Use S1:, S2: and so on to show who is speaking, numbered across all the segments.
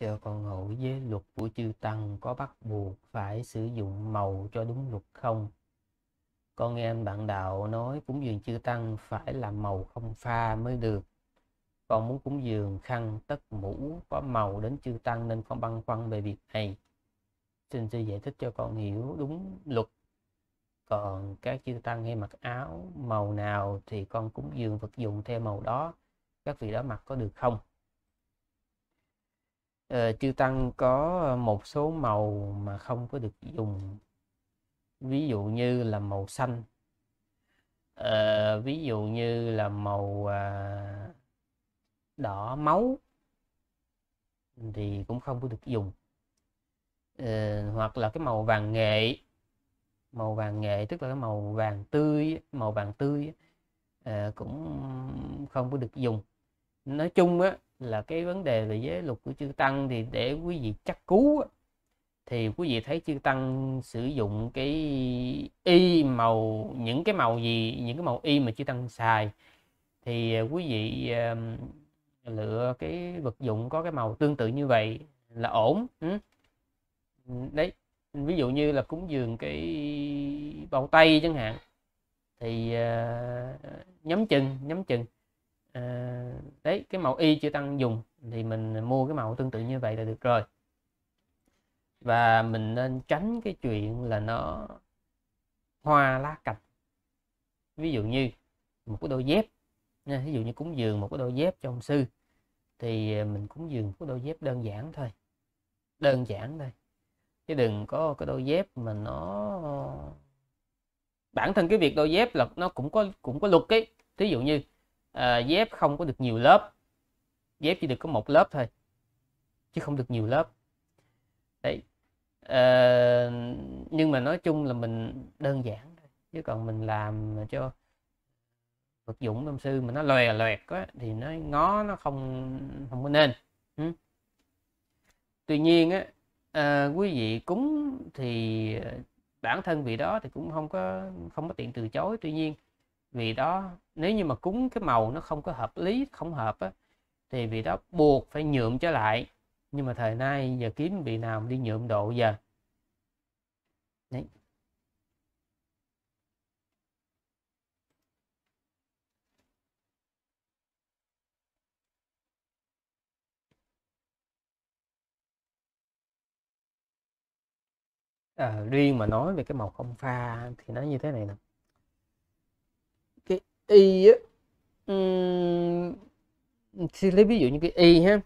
S1: cho con hỏi với luật của chư tăng có bắt buộc phải sử dụng màu cho đúng luật không con nghe anh bạn đạo nói cúng dường chư tăng phải là màu không pha mới được con muốn cúng dường khăn tất mũ có màu đến chư tăng nên không băn khoăn về việc này xin sư giải thích cho con hiểu đúng luật còn các chư tăng hay mặc áo màu nào thì con cúng dường vật dụng theo màu đó các vị đó mặc có được không uh, chư tăng có một số màu mà không có được dùng ví dụ như là màu xanh uh, ví dụ như là màu uh, đỏ máu thì cũng không có được dùng uh, hoặc là cái màu vàng nghệ màu vàng nghệ tức là cái màu vàng tươi màu vàng tươi uh, cũng không có được dùng nói chung á là cái vấn đề về giới luật của chư tăng thì để quý vị chắc cú thì quý vị thấy chư tăng sử dụng cái y màu những cái màu gì những cái màu y mà chư tăng xài thì à, quý vị lựa cái vật dụng có cái màu tương tự như vậy là ổn đấy ví dụ như là cúng dường cái bao tay chẳng hạn thì à, nhắm chừng nhắm chừng Ờ, đấy cái màu y chưa tăng dùng thì mình mua cái màu tương tự như vậy là được rồi và mình nên tránh cái chuyện là nó hoa lá cạch ví dụ như một cái đôi dép nha, ví dụ như cúng dường một cái đôi dép trong sư thì ờ, mình cúng dường cái đôi dép đơn giản thôi đơn giản thôi chứ đừng có cái đôi dép mà nó bản thân cái việc đôi dép là nó cũng có cũng có luật ấy thí dụ như à, dép không có được nhiều lớp dép chỉ được có một lớp thôi chứ không được nhiều lớp đấy à, nhưng mà nói chung là mình đơn giản chứ còn mình làm cho vật dụng tâm sư mà nó lòe lòe quá thì nó ngó nó không không có nên ừ. tuy nhiên á à, quý vị cúng thì bản thân vị đó thì cũng không có không có tiện từ chối tuy nhiên vì đó nếu như mà cúng cái màu nó không có hợp lý không hợp á, thì vì đó buộc phải nhuộm trở lại nhưng mà thời nay giờ kiếm vị nào đi nhuộm độ giờ Đấy. À, riêng mà nói về cái màu không pha thì nó như thế này nè y á xin lấy ví dụ như cái y ha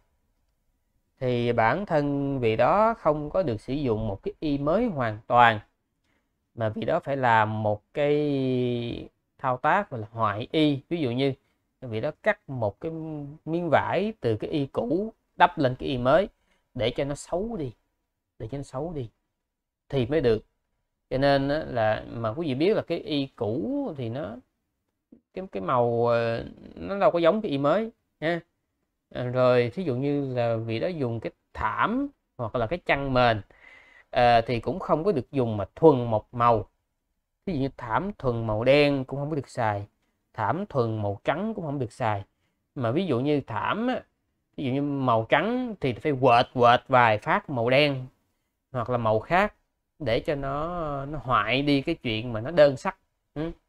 S1: thì bản thân vì đó không có được sử dụng một cái y mới hoàn toàn mà vì đó phải làm một cái thao tác gọi là hoại y ví dụ như vì đó cắt một cái miếng vải từ cái y cũ đắp lên cái y mới để cho nó xấu đi để cho nó xấu đi thì mới được cho nên là mà quý vị biết là cái y cũ thì nó cái cái màu ờ, nó đâu có giống cái y mới nha à, rồi thí dụ như là vị đó dùng cái thảm hoặc là cái chăn mền à, thì cũng không có được dùng mà thuần một màu thí dụ như thảm thuần màu đen cũng không có được xài thảm thuần màu trắng cũng không được xài mà ví dụ như thảm ví dụ như màu trắng thì phải quệt quệt vài phát màu đen hoặc là màu khác để cho nó nó hoại đi cái chuyện mà nó đơn sắc ừ.